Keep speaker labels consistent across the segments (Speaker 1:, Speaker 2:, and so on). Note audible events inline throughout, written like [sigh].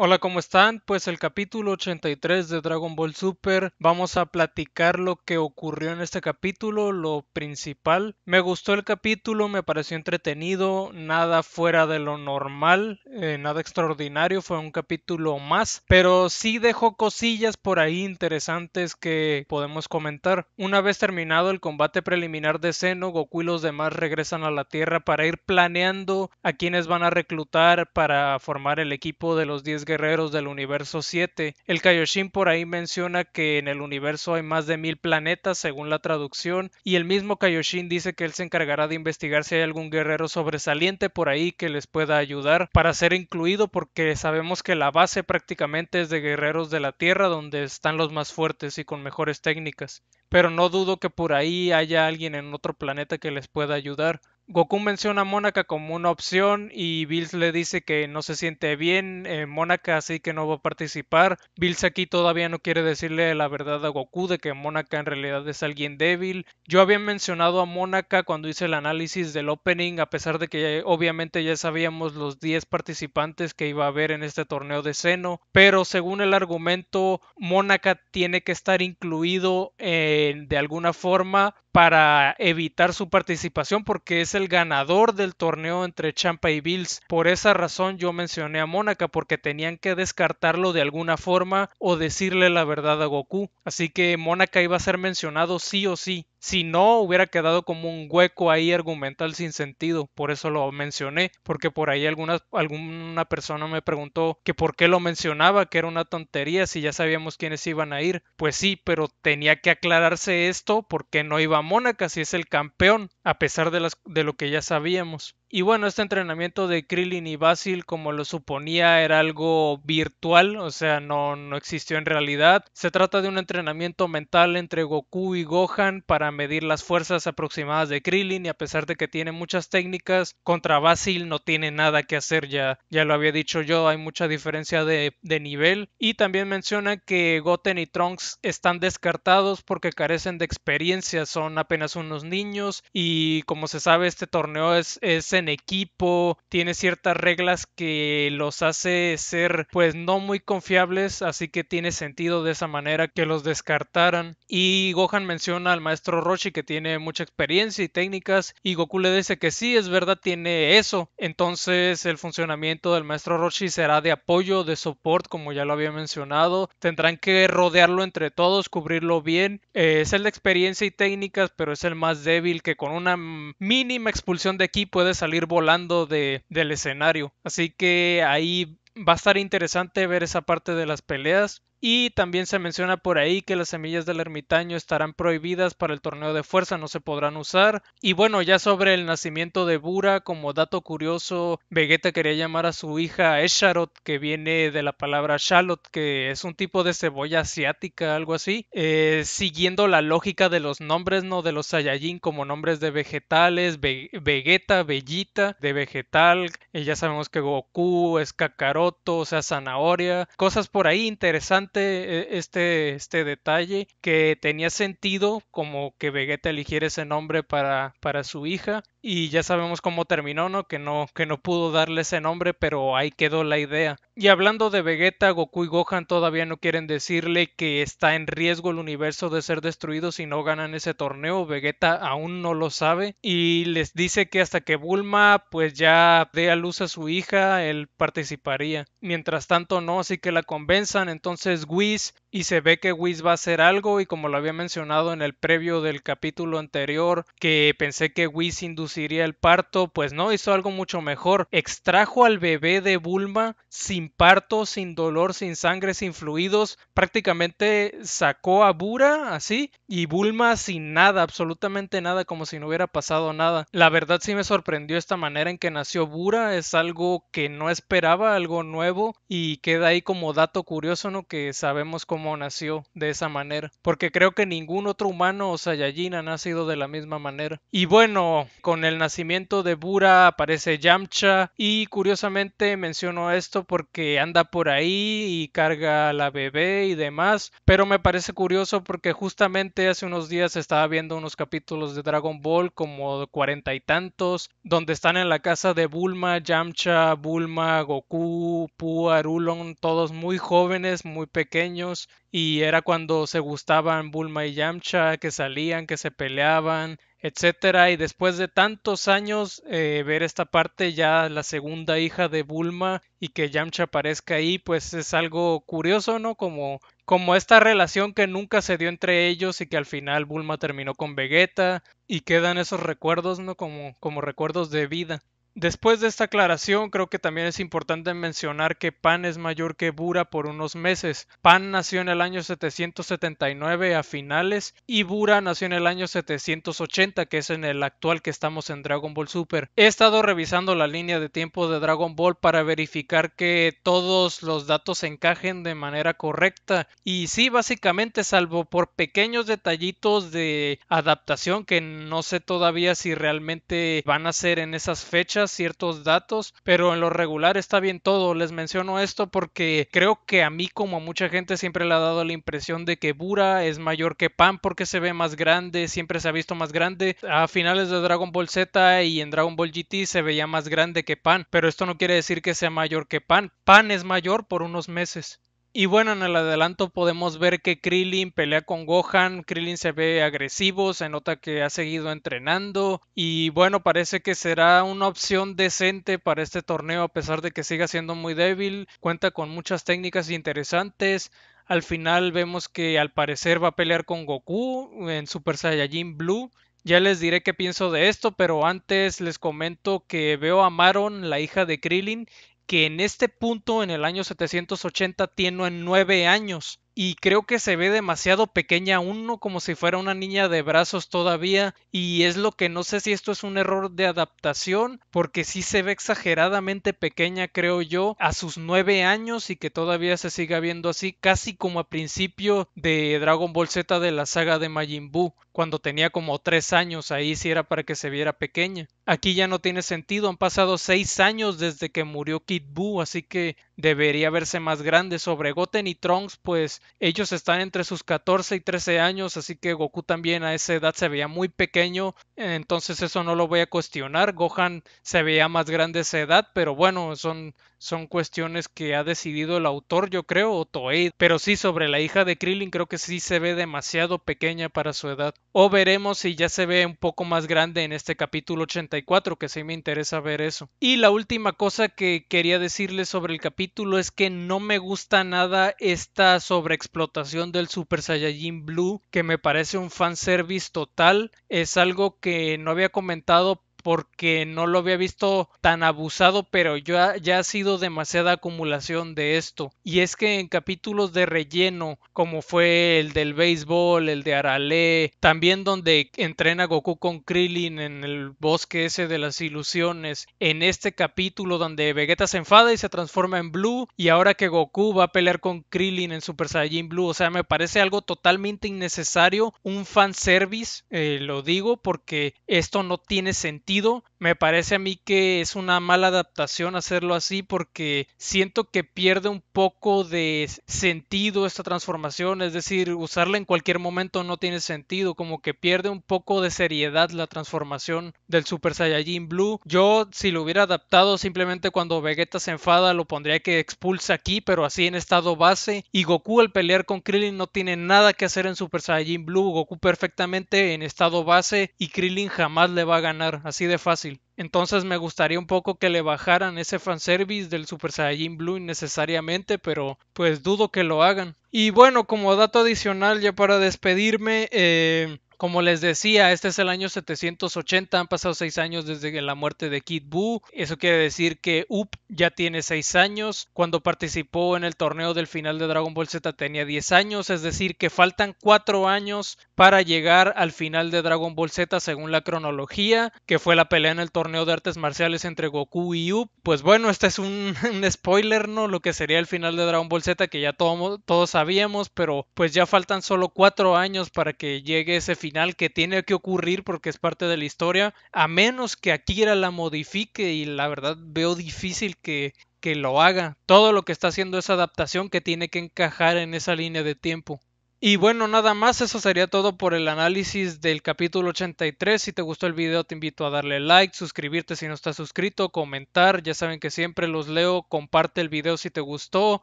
Speaker 1: Hola, ¿cómo están? Pues el capítulo 83 de Dragon Ball Super, vamos a platicar lo que ocurrió en este capítulo, lo principal. Me gustó el capítulo, me pareció entretenido, nada fuera de lo normal, eh, nada extraordinario, fue un capítulo más, pero sí dejó cosillas por ahí interesantes que podemos comentar. Una vez terminado el combate preliminar de Seno, Goku y los demás regresan a la Tierra para ir planeando a quienes van a reclutar para formar el equipo de los 10 guerreros del universo 7. El Kaioshin por ahí menciona que en el universo hay más de mil planetas, según la traducción, y el mismo Kaioshin dice que él se encargará de investigar si hay algún guerrero sobresaliente por ahí que les pueda ayudar para ser incluido, porque sabemos que la base prácticamente es de guerreros de la Tierra, donde están los más fuertes y con mejores técnicas. Pero no dudo que por ahí haya alguien en otro planeta que les pueda ayudar. Goku menciona a Mónaca como una opción y Bills le dice que no se siente bien en eh, Mónaca, así que no va a participar. Bills aquí todavía no quiere decirle la verdad a Goku de que Mónaca en realidad es alguien débil. Yo había mencionado a Mónaca cuando hice el análisis del opening, a pesar de que obviamente ya sabíamos los 10 participantes que iba a haber en este torneo de seno, pero según el argumento, Mónaca tiene que estar incluido eh, de alguna forma para evitar su participación porque es el ganador del torneo entre Champa y Bills. Por esa razón yo mencioné a Mónaca porque tenían que descartarlo de alguna forma o decirle la verdad a Goku. Así que Mónaca iba a ser mencionado sí o sí. Si no, hubiera quedado como un hueco ahí argumental sin sentido. Por eso lo mencioné, porque por ahí alguna, alguna persona me preguntó que por qué lo mencionaba, que era una tontería si ya sabíamos quiénes iban a ir. Pues sí, pero tenía que aclararse esto porque no iba a Mónaca si es el campeón, a pesar de, de lo que ya sabíamos. Y bueno, este entrenamiento de Krillin y Basil, como lo suponía, era algo virtual, o sea, no, no existió en realidad. Se trata de un entrenamiento mental entre Goku y Gohan para medir las fuerzas aproximadas de Krillin y a pesar de que tiene muchas técnicas, contra Basil no tiene nada que hacer ya, ya lo había dicho yo, hay mucha diferencia de, nivel. Y también menciona que Goten y Trunks están descartados porque carecen de experiencia, son apenas unos niños y como se sabe este torneo es... es en equipo, tiene ciertas reglas que los hace ser pues no muy confiables, así que tiene sentido de esa manera que los descartaran. Y Gohan menciona al maestro Roshi que tiene mucha experiencia y técnicas y Goku le dice que sí, es verdad, tiene eso. Entonces el funcionamiento del maestro Roshi será de apoyo, de soporte como ya lo había mencionado. Tendrán que rodearlo entre todos, cubrirlo bien. Eh, es el de experiencia y técnicas, pero es el más débil que con una mínima expulsión de aquí puede salir volando de, del escenario. Así que ahí va a estar interesante ver esa parte de las peleas. Y también se menciona por ahí que las semillas del ermitaño estarán prohibidas para el torneo de fuerza, no se podrán usar. Y bueno, ya sobre el nacimiento de Bura, como dato curioso, Vegeta quería llamar a su hija Esharot, que viene de la palabra Shalot, que es un tipo de cebolla asiática, algo así. Eh, siguiendo la lógica de los nombres, ¿no? De los Saiyajin como nombres de vegetales, Vegeta, Bellita, de vegetal. Eh, ya sabemos que Goku es Kakaroto, o sea, zanahoria. Cosas por ahí interesantes eh, este, este detalle, que tenía sentido como que Vegeta eligiera ese nombre para, para su hija, y ya sabemos cómo terminó, ¿no? Que no, que no pudo darle ese nombre, pero ahí quedó la idea. Y hablando de Vegeta, Goku y Gohan todavía no quieren decirle que está en riesgo el universo de ser destruido si no ganan ese torneo. Vegeta aún no lo sabe y les dice que hasta que Bulma pues ya dé a luz a su hija, él participaría. Mientras tanto no, así que la convenzan. Entonces Whis y se ve que Whis va a hacer algo y como lo había mencionado en el previo del capítulo anterior que pensé que Whis induciría el parto, pues no, hizo algo mucho mejor. Extrajo al bebé de Bulma sin parto, sin dolor, sin sangre, sin fluidos, prácticamente sacó a Bura así y Bulma sin nada, absolutamente nada, como si no hubiera pasado nada. La verdad sí me sorprendió esta manera en que nació Bura, es algo que no esperaba, algo nuevo y queda ahí como dato curioso, ¿no? Que sabemos cómo nació de esa manera, porque creo que ningún otro humano o Saiyajin ha nacido de la misma manera. Y bueno, con el nacimiento de Bura aparece Yamcha y curiosamente menciono esto porque anda por ahí y carga a la bebé y demás, pero me parece curioso porque justamente hace unos días estaba viendo unos capítulos de Dragon Ball como cuarenta y tantos, donde están en la casa de Bulma, Yamcha, Bulma, Goku, Pu Arulon, todos muy jóvenes, muy pequeños y era cuando se gustaban Bulma y Yamcha, que salían, que se peleaban, etcétera. Y después de tantos años eh, ver esta parte, ya la segunda hija de Bulma y que Yamcha aparezca ahí, pues es algo curioso, ¿no? Como esta relación que nunca se dio entre ellos y que al final Bulma terminó con Vegeta y quedan esos recuerdos, ¿no? como recuerdos de vida. Después de esta aclaración, creo que también es importante mencionar que Pan es mayor que Bura por unos meses. Pan nació en el año 779 a finales y Bura nació en el año 780, que es en el actual que estamos en Dragon Ball Super. He estado revisando la línea de tiempo de Dragon Ball para verificar que todos los datos encajen de manera correcta. Y sí, básicamente, salvo por pequeños detallitos de adaptación que no sé todavía si realmente van a ser en esas fechas ciertos datos, pero en lo regular está bien todo. Les menciono esto porque creo que a mí como a mucha gente siempre le ha dado la impresión de que Bura es mayor que Pan porque se ve más grande, siempre se ha visto más grande. A finales de Dragon Ball Z y en Dragon Ball GT se veía más grande que Pan, pero esto no quiere decir que sea mayor que Pan. Pan es mayor por unos meses. Y bueno, en el adelanto podemos ver que Krillin pelea con Gohan, Krillin se ve agresivo, se nota que ha seguido entrenando y bueno, parece que será una opción decente para este torneo a pesar de que siga siendo muy débil, cuenta con muchas técnicas interesantes, al final vemos que al parecer va a pelear con Goku en Super Saiyajin Blue. Ya les diré qué pienso de esto, pero antes les comento que veo a Maron, la hija de Krillin, que en este punto, en el año 780, tiene nueve años. Y creo que se ve demasiado pequeña aún, como si fuera una niña de brazos todavía. Y es lo que no sé si esto es un error de adaptación, porque sí se ve exageradamente pequeña, creo yo, a sus nueve años y que todavía se siga viendo así, casi como a principio de Dragon Ball Z de la saga de Majin Buu. Cuando tenía como tres años, ahí sí era para que se viera pequeña. Aquí ya no tiene sentido, han pasado seis años desde que murió Kid Buu, así que debería verse más grande. Sobre Goten y Trunks, pues ellos están entre sus 14 y 13 años, así que Goku también a esa edad se veía muy pequeño, entonces eso no lo voy a cuestionar. Gohan se veía más grande a esa edad, pero bueno, son, son cuestiones que ha decidido el autor, yo creo, o Toei. Pero sí, sobre la hija de Krillin, creo que sí se ve demasiado pequeña para su edad. O veremos si ya se ve un poco más grande en este capítulo 84, que sí me interesa ver eso. Y la última cosa que quería decirles sobre el capítulo es que no me gusta nada esta sobreexplotación del Super Saiyajin Blue, que me parece un fanservice total. Es algo que no había comentado, porque no lo había visto tan abusado, pero ya, ha sido demasiada acumulación de esto. Y es que en capítulos de relleno, como fue el del béisbol, el de Arale, también donde entrena Goku con Krillin en el bosque ese de las ilusiones, en este capítulo donde Vegeta se enfada y se transforma en Blue, y ahora que Goku va a pelear con Krillin en Super Saiyan Blue, o sea, me parece algo totalmente innecesario, un fanservice, eh, lo digo, porque esto no tiene sentido partido me parece a mí que es una mala adaptación hacerlo así porque siento que pierde un poco de sentido esta transformación, es decir, usarla en cualquier momento no tiene sentido, como que pierde un poco de seriedad la transformación del Super Saiyajin Blue. Yo si lo hubiera adaptado simplemente cuando Vegeta se enfada lo pondría que expulsa aquí, pero así en estado base y Goku al pelear con Krillin no tiene nada que hacer en Super Saiyajin Blue, Goku perfectamente en estado base y Krillin jamás le va a ganar, así de fácil. Entonces me gustaría un poco que le bajaran ese fanservice del Super Saiyajin Blue innecesariamente, pero pues dudo que lo hagan. Y bueno, como dato adicional ya para despedirme, eh, como les decía, este es el año 780, han pasado seis años desde la muerte de Kid Buu. Eso quiere decir que Up ya tiene seis años. Cuando participó en el torneo del final de Dragon Ball Z tenía 10 años, es decir, que faltan cuatro años para llegar al final de Dragon Ball Z según la cronología, que fue la pelea en el torneo de artes marciales entre Goku y Up. Pues bueno, este es un, [laughs] spoiler, ¿no? Lo que sería el final de Dragon Ball Z que ya todos sabíamos, pero pues ya faltan solo cuatro años para que llegue ese final que tiene que ocurrir porque es parte de la historia, a menos que Akira la modifique y la verdad veo difícil que, lo haga. Todo lo que está haciendo es adaptación que tiene que encajar en esa línea de tiempo. Y bueno, nada más, eso sería todo por el análisis del capítulo 83. Si te gustó el video, te invito a darle like, suscribirte si no estás suscrito, comentar, ya saben que siempre los leo, comparte el video si te gustó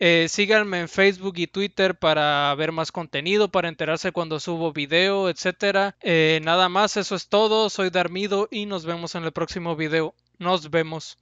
Speaker 1: eh, síganme en Facebook y Twitter para ver más contenido, para enterarse cuando subo video, etc. Eh, nada más, eso es todo. Soy Darmido y nos vemos en el próximo video. Nos vemos.